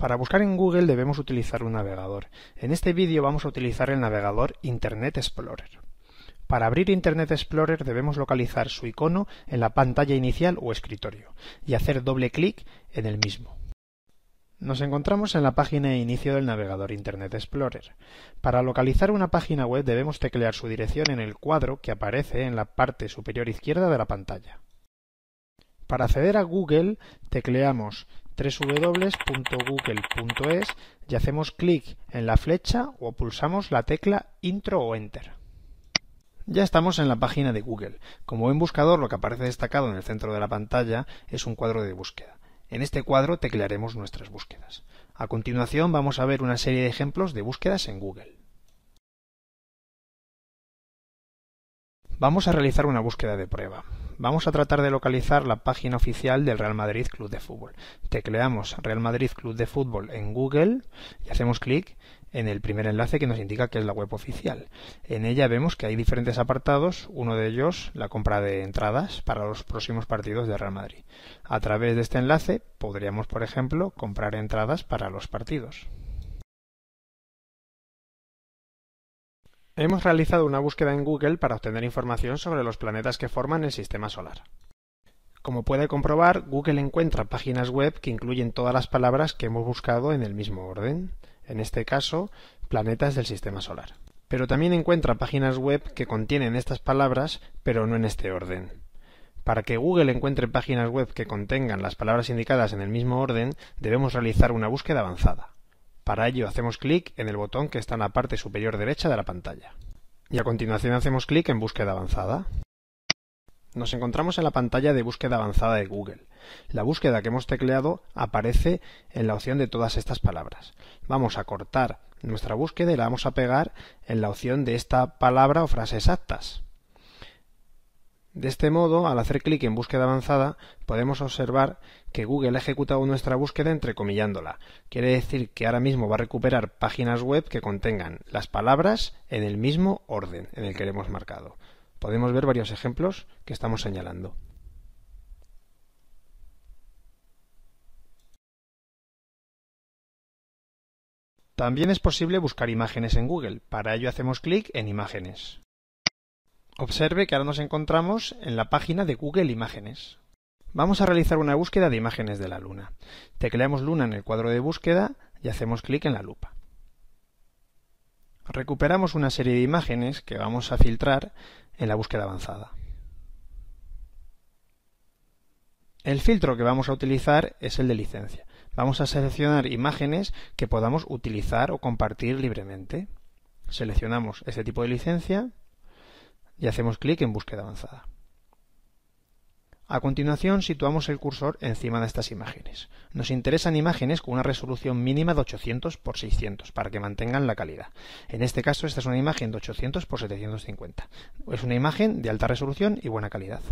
Para buscar en Google debemos utilizar un navegador. En este vídeo vamos a utilizar el navegador Internet Explorer. Para abrir Internet Explorer debemos localizar su icono en la pantalla inicial o escritorio y hacer doble clic en el mismo. Nos encontramos en la página de inicio del navegador Internet Explorer. Para localizar una página web debemos teclear su dirección en el cuadro que aparece en la parte superior izquierda de la pantalla. Para acceder a Google tecleamos www.google.es y hacemos clic en la flecha o pulsamos la tecla Intro o Enter. Ya estamos en la página de Google. Como buen buscador, lo que aparece destacado en el centro de la pantalla es un cuadro de búsqueda. En este cuadro teclearemos nuestras búsquedas. A continuación vamos a ver una serie de ejemplos de búsquedas en Google. Vamos a realizar una búsqueda de prueba vamos a tratar de localizar la página oficial del Real Madrid Club de Fútbol. Tecleamos Real Madrid Club de Fútbol en Google y hacemos clic en el primer enlace que nos indica que es la web oficial. En ella vemos que hay diferentes apartados, uno de ellos la compra de entradas para los próximos partidos de Real Madrid. A través de este enlace podríamos, por ejemplo, comprar entradas para los partidos. Hemos realizado una búsqueda en Google para obtener información sobre los planetas que forman el sistema solar. Como puede comprobar, Google encuentra páginas web que incluyen todas las palabras que hemos buscado en el mismo orden, en este caso, planetas del sistema solar. Pero también encuentra páginas web que contienen estas palabras, pero no en este orden. Para que Google encuentre páginas web que contengan las palabras indicadas en el mismo orden, debemos realizar una búsqueda avanzada. Para ello hacemos clic en el botón que está en la parte superior derecha de la pantalla. Y a continuación hacemos clic en Búsqueda avanzada. Nos encontramos en la pantalla de búsqueda avanzada de Google. La búsqueda que hemos tecleado aparece en la opción de todas estas palabras. Vamos a cortar nuestra búsqueda y la vamos a pegar en la opción de esta palabra o frase exactas. De este modo, al hacer clic en búsqueda avanzada, podemos observar que Google ha ejecutado nuestra búsqueda entrecomillándola. Quiere decir que ahora mismo va a recuperar páginas web que contengan las palabras en el mismo orden en el que le hemos marcado. Podemos ver varios ejemplos que estamos señalando. También es posible buscar imágenes en Google. Para ello hacemos clic en Imágenes. Observe que ahora nos encontramos en la página de Google Imágenes. Vamos a realizar una búsqueda de imágenes de la Luna. Tecleamos Luna en el cuadro de búsqueda y hacemos clic en la lupa. Recuperamos una serie de imágenes que vamos a filtrar en la búsqueda avanzada. El filtro que vamos a utilizar es el de licencia. Vamos a seleccionar imágenes que podamos utilizar o compartir libremente. Seleccionamos este tipo de licencia y hacemos clic en búsqueda avanzada. A continuación situamos el cursor encima de estas imágenes. Nos interesan imágenes con una resolución mínima de 800 x 600 para que mantengan la calidad. En este caso esta es una imagen de 800 x 750. Es una imagen de alta resolución y buena calidad.